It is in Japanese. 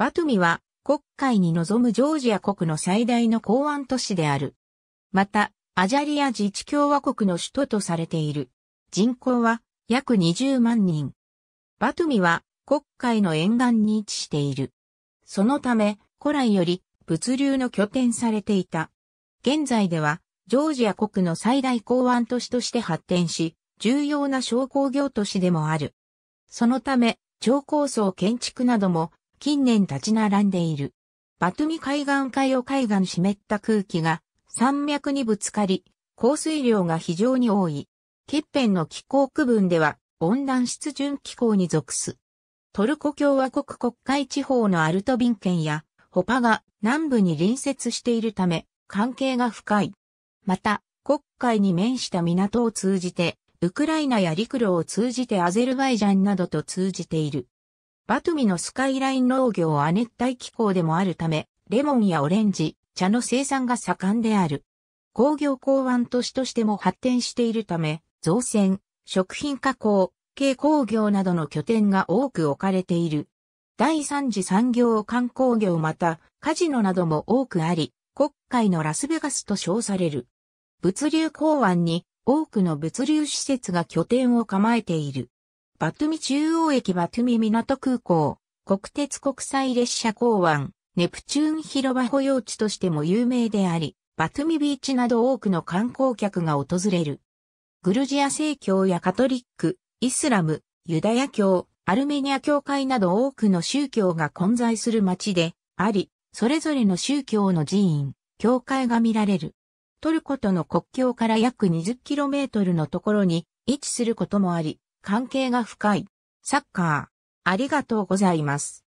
バトゥミは国会に臨むジョージア国の最大の港湾都市である。また、アジャリア自治共和国の首都とされている。人口は約20万人。バトゥミは国会の沿岸に位置している。そのため、古来より物流の拠点されていた。現在では、ジョージア国の最大港湾都市として発展し、重要な商工業都市でもある。そのため、超高層建築なども近年立ち並んでいる。バトミ海岸海を海岸湿った空気が山脈にぶつかり、降水量が非常に多い。欠片の気候区分では温暖湿潤気候に属す。トルコ共和国国会地方のアルトビン県やホパが南部に隣接しているため関係が深い。また、国会に面した港を通じて、ウクライナや陸路を通じてアゼルバイジャンなどと通じている。バトゥミのスカイライン農業は熱帯気候でもあるため、レモンやオレンジ、茶の生産が盛んである。工業港湾都市としても発展しているため、造船、食品加工、軽工業などの拠点が多く置かれている。第三次産業観光業また、カジノなども多くあり、国会のラスベガスと称される。物流港湾に多くの物流施設が拠点を構えている。バトゥミ中央駅バトゥミ港空港、国鉄国際列車港湾、ネプチューン広場保養地としても有名であり、バトゥミビーチなど多くの観光客が訪れる。グルジア正教やカトリック、イスラム、ユダヤ教、アルメニア教会など多くの宗教が混在する町であり、それぞれの宗教の寺院、教会が見られる。トルコとの国境から約 20km のところに位置することもあり、関係が深い。サッカー。ありがとうございます。